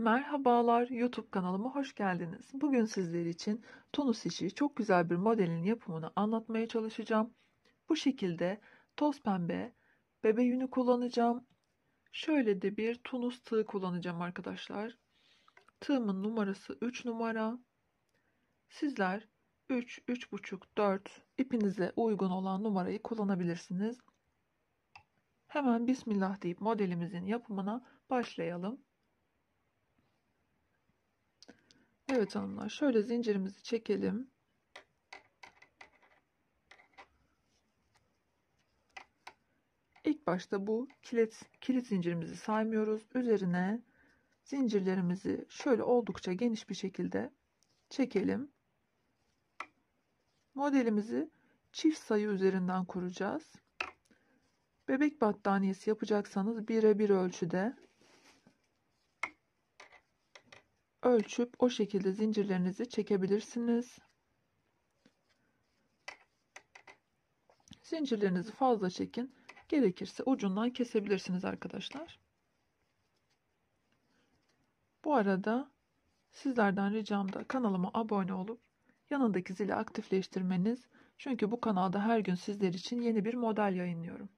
Merhabalar YouTube kanalıma hoş geldiniz. Bugün sizler için tonus işi çok güzel bir modelin yapımını anlatmaya çalışacağım. Bu şekilde toz pembe bebe yünü kullanacağım. Şöyle de bir tunus tığ kullanacağım arkadaşlar. Tığımın numarası 3 numara. Sizler 3, 3,5, 4 ipinize uygun olan numarayı kullanabilirsiniz. Hemen Bismillah deyip modelimizin yapımına başlayalım. Evet hanımlar şöyle zincirimizi çekelim. İlk başta bu kilit, kilit zincirimizi saymıyoruz. Üzerine zincirlerimizi şöyle oldukça geniş bir şekilde çekelim. Modelimizi çift sayı üzerinden kuracağız. Bebek battaniyesi yapacaksanız bire bir ölçüde ölçüp o şekilde zincirlerinizi çekebilirsiniz. Zincirlerinizi fazla çekin. Gerekirse ucundan kesebilirsiniz arkadaşlar. Bu arada sizlerden ricam da kanalıma abone olup yanındaki zili aktifleştirmeniz. Çünkü bu kanalda her gün sizler için yeni bir model yayınlıyorum.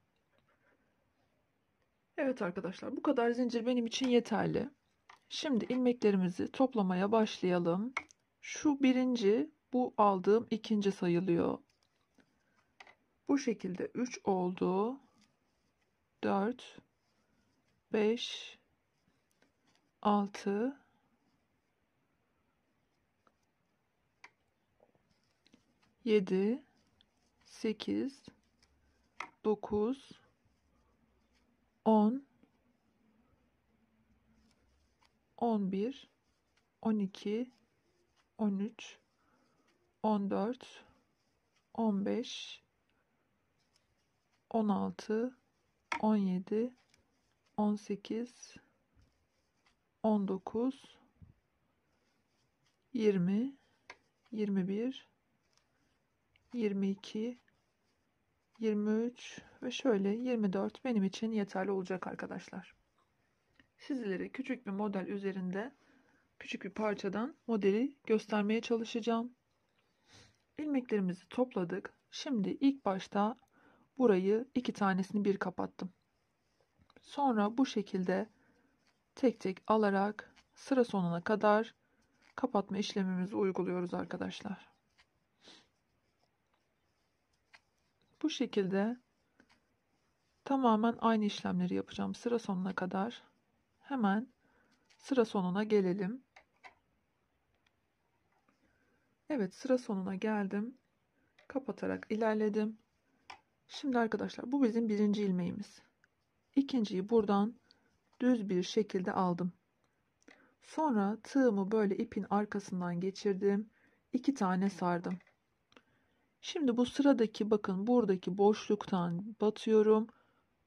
Evet arkadaşlar bu kadar zincir benim için yeterli. Şimdi ilmeklerimizi toplamaya başlayalım. Şu birinci, bu aldığım ikinci sayılıyor. Bu şekilde 3 oldu. 4 5 6 7 8 9 10 on bir, on iki, on üç, on dört, on beş, on altı, on yedi, on sekiz, on dokuz, yirmi, yirmi bir, yirmi iki, 23 ve şöyle 24 benim için yeterli olacak arkadaşlar sizlere küçük bir model üzerinde küçük bir parçadan modeli göstermeye çalışacağım. İlmeklerimizi topladık. Şimdi ilk başta burayı iki tanesini bir kapattım. Sonra bu şekilde tek tek alarak sıra sonuna kadar kapatma işlemimizi uyguluyoruz arkadaşlar. Bu şekilde tamamen aynı işlemleri yapacağım sıra sonuna kadar. Hemen sıra sonuna gelelim. Evet sıra sonuna geldim. Kapatarak ilerledim. Şimdi arkadaşlar bu bizim birinci ilmeğimiz. İkinciyi buradan düz bir şekilde aldım. Sonra tığımı böyle ipin arkasından geçirdim. iki tane sardım. Şimdi bu sıradaki bakın buradaki boşluktan batıyorum.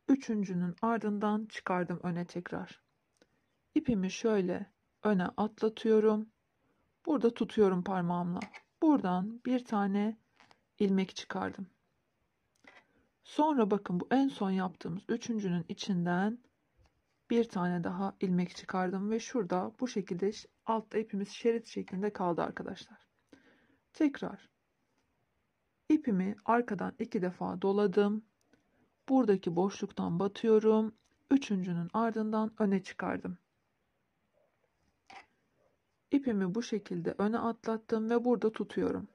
Üçüncünün ardından çıkardım öne tekrar. İpimi şöyle öne atlatıyorum. Burada tutuyorum parmağımla. Buradan bir tane ilmek çıkardım. Sonra bakın bu en son yaptığımız üçüncünün içinden bir tane daha ilmek çıkardım ve şurada bu şekilde altta ipimiz şerit şeklinde kaldı arkadaşlar. Tekrar ipimi arkadan iki defa doladım. Buradaki boşluktan batıyorum. Üçüncünün ardından öne çıkardım. İpimi bu şekilde öne atlattım ve burada tutuyorum.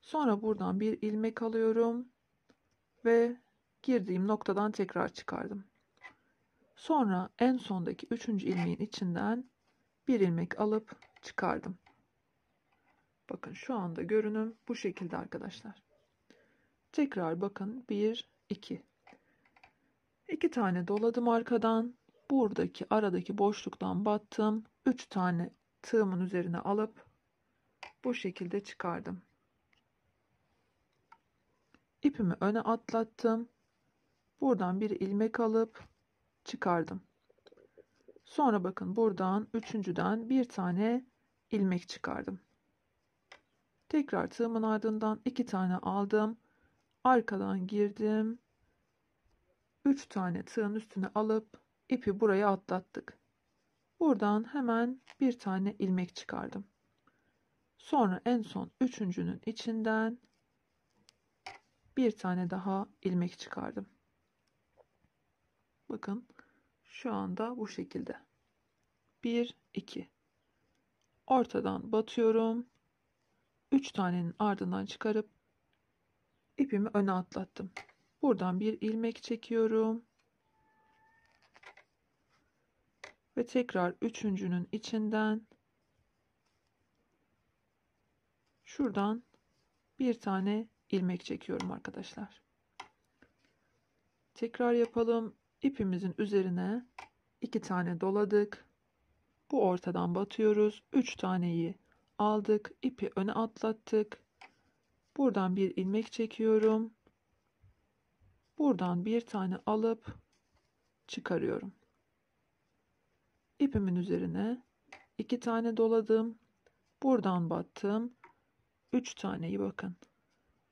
Sonra buradan bir ilmek alıyorum ve girdiğim noktadan tekrar çıkardım. Sonra en sondaki üçüncü ilmeğin içinden bir ilmek alıp çıkardım. Bakın şu anda görünüm bu şekilde arkadaşlar. Tekrar bakın 1 2. 2 tane doladım arkadan. Buradaki aradaki boşluktan battım. 3 tane tığımın üzerine alıp bu şekilde çıkardım. İpimi öne atlattım. Buradan bir ilmek alıp çıkardım. Sonra bakın buradan üçüncüden bir tane ilmek çıkardım. Tekrar tığımın ardından iki tane aldım. Arkadan girdim. Üç tane tığın üstüne alıp ipi buraya atlattık. Buradan hemen bir tane ilmek çıkardım. Sonra en son üçüncünün içinden bir tane daha ilmek çıkardım. Bakın şu anda bu şekilde. 1 2 Ortadan batıyorum. 3 tanenin ardından çıkarıp ipimi öne atlattım. Buradan bir ilmek çekiyorum. ve tekrar üçüncünün içinden şuradan bir tane ilmek çekiyorum arkadaşlar. Tekrar yapalım. İpimizin üzerine iki tane doladık. Bu ortadan batıyoruz. Üç taneyi aldık. ipi öne atlattık. Buradan bir ilmek çekiyorum. Buradan bir tane alıp çıkarıyorum ipimin üzerine iki tane doladım. Buradan battım. Üç taneyi bakın.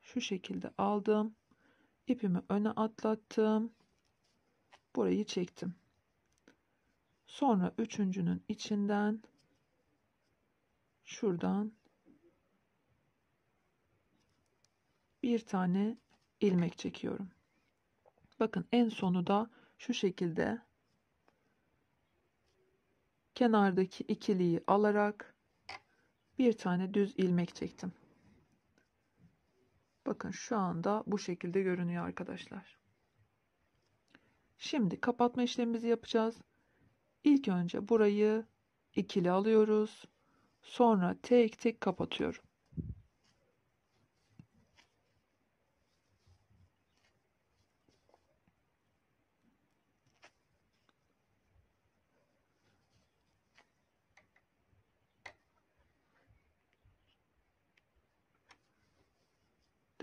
Şu şekilde aldım. ipimi öne atlattım. Burayı çektim. Sonra üçüncünün içinden şuradan bir tane ilmek çekiyorum. Bakın en sonu da şu şekilde kenardaki ikiliyi alarak bir tane düz ilmek çektim. Bakın şu anda bu şekilde görünüyor arkadaşlar. Şimdi kapatma işlemimizi yapacağız. İlk önce burayı ikili alıyoruz. Sonra tek tek kapatıyorum.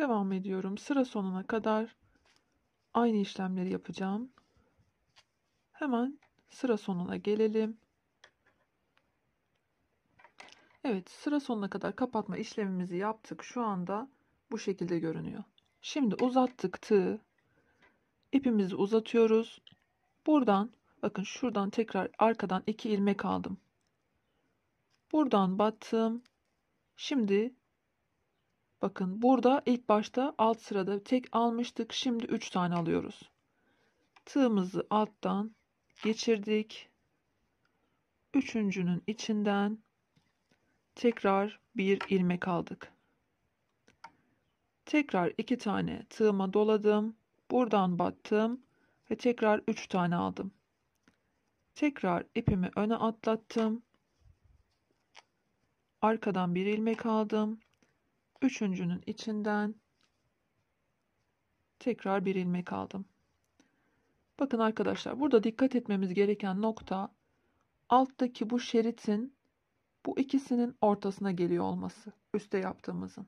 Devam ediyorum. Sıra sonuna kadar aynı işlemleri yapacağım. Hemen sıra sonuna gelelim. Evet sıra sonuna kadar kapatma işlemimizi yaptık. Şu anda bu şekilde görünüyor. Şimdi uzattık tığı. İpimizi uzatıyoruz. Buradan bakın şuradan tekrar arkadan iki ilmek aldım. Buradan battım. Şimdi Bakın burada ilk başta alt sırada tek almıştık. Şimdi 3 tane alıyoruz. Tığımızı alttan geçirdik. Üçüncünün içinden tekrar bir ilmek aldık. Tekrar iki tane tığıma doladım. Buradan battım ve tekrar üç tane aldım. Tekrar ipimi öne atlattım. Arkadan bir ilmek aldım. Üçüncünün içinden tekrar bir ilmek aldım. Bakın arkadaşlar burada dikkat etmemiz gereken nokta alttaki bu şeritin bu ikisinin ortasına geliyor olması. Üste yaptığımızın.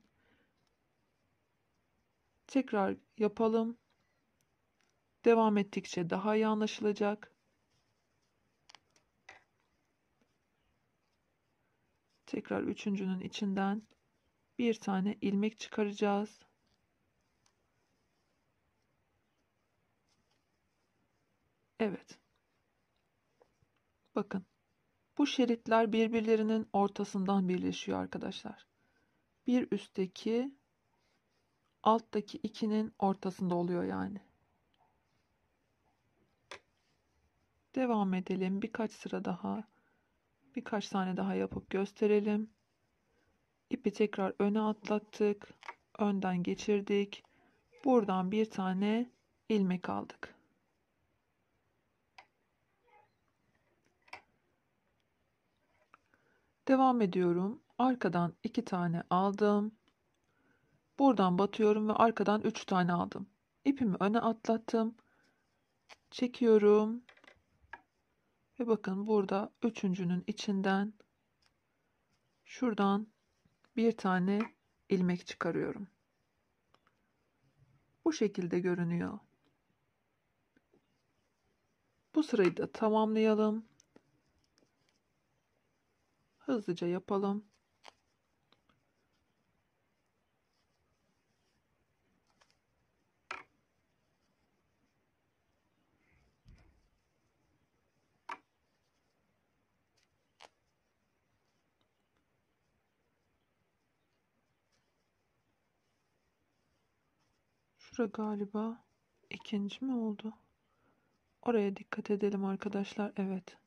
Tekrar yapalım. Devam ettikçe daha iyi anlaşılacak. Tekrar üçüncünün içinden bir tane ilmek çıkaracağız. Evet. Bakın. Bu şeritler birbirlerinin ortasından birleşiyor arkadaşlar. Bir üstteki alttaki ikinin ortasında oluyor yani. Devam edelim. Birkaç sıra daha birkaç tane daha yapıp gösterelim. İpi tekrar öne atlattık. Önden geçirdik. Buradan bir tane ilmek aldık. Devam ediyorum. Arkadan iki tane aldım. Buradan batıyorum ve arkadan üç tane aldım. İpimi öne atlattım. Çekiyorum. Ve bakın burada üçüncünün içinden şuradan bir tane ilmek çıkarıyorum. Bu şekilde görünüyor. Bu sırayı da tamamlayalım. Hızlıca yapalım. Şura galiba ikinci mi oldu? Oraya dikkat edelim arkadaşlar. Evet.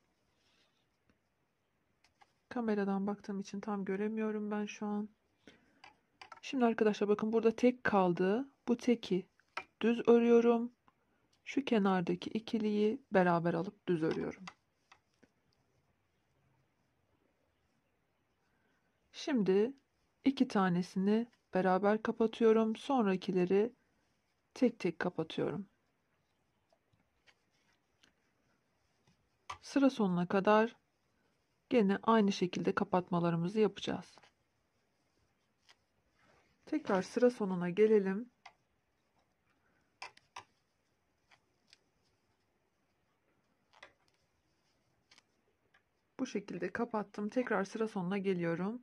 Kameradan baktığım için tam göremiyorum ben şu an. Şimdi arkadaşlar bakın burada tek kaldı. Bu teki düz örüyorum. Şu kenardaki ikiliyi beraber alıp düz örüyorum. Şimdi iki tanesini beraber kapatıyorum. Sonrakileri tek tek kapatıyorum. Sıra sonuna kadar gene aynı şekilde kapatmalarımızı yapacağız. Tekrar sıra sonuna gelelim. Bu şekilde kapattım. Tekrar sıra sonuna geliyorum.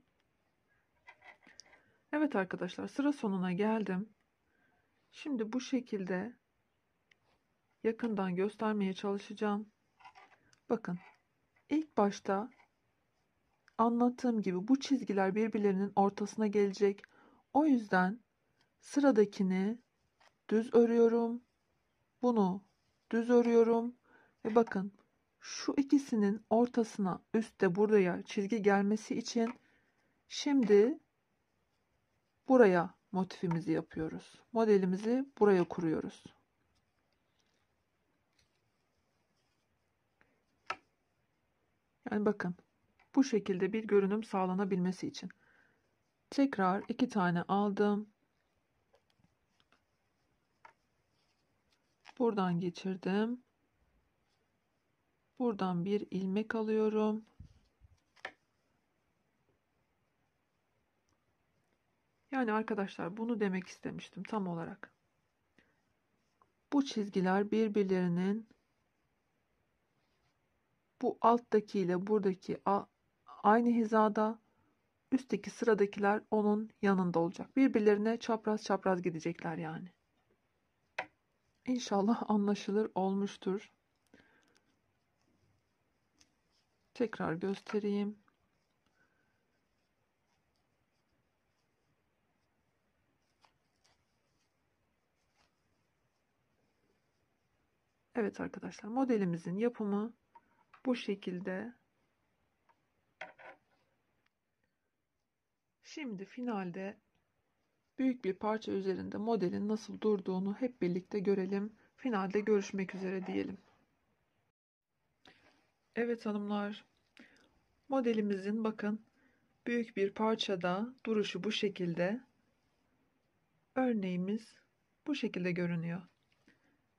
Evet arkadaşlar sıra sonuna geldim. Şimdi bu şekilde yakından göstermeye çalışacağım. Bakın ilk başta anlattığım gibi bu çizgiler birbirlerinin ortasına gelecek. O yüzden sıradakini düz örüyorum. Bunu düz örüyorum. Ve bakın şu ikisinin ortasına üstte buraya çizgi gelmesi için şimdi buraya motifimizi yapıyoruz. Modelimizi buraya kuruyoruz. Yani bakın bu şekilde bir görünüm sağlanabilmesi için tekrar iki tane aldım. Buradan geçirdim. Buradan bir ilmek alıyorum. Yani arkadaşlar bunu demek istemiştim tam olarak. Bu çizgiler birbirlerinin bu alttaki ile buradaki aynı hizada üstteki sıradakiler onun yanında olacak. Birbirlerine çapraz çapraz gidecekler yani. İnşallah anlaşılır olmuştur. Tekrar göstereyim. Evet arkadaşlar modelimizin yapımı bu şekilde. Şimdi finalde büyük bir parça üzerinde modelin nasıl durduğunu hep birlikte görelim. Finalde görüşmek üzere diyelim. Evet hanımlar. Modelimizin bakın büyük bir parçada duruşu bu şekilde. Örneğimiz bu şekilde görünüyor.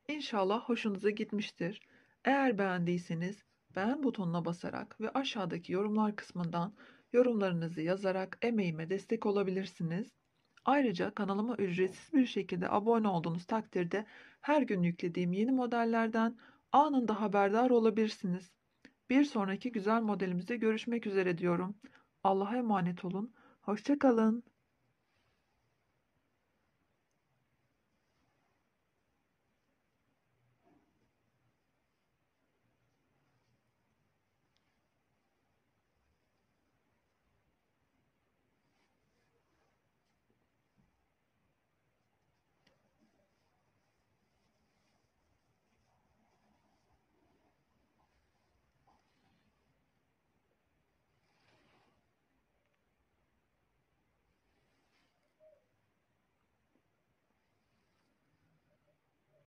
İnşallah hoşunuza gitmiştir. Eğer beğendiyseniz beğen butonuna basarak ve aşağıdaki yorumlar kısmından yorumlarınızı yazarak emeğime destek olabilirsiniz. Ayrıca kanalıma ücretsiz bir şekilde abone olduğunuz takdirde her gün yüklediğim yeni modellerden anında haberdar olabilirsiniz. Bir sonraki güzel modelimizde görüşmek üzere diyorum. Allah'a emanet olun. Hoşçakalın.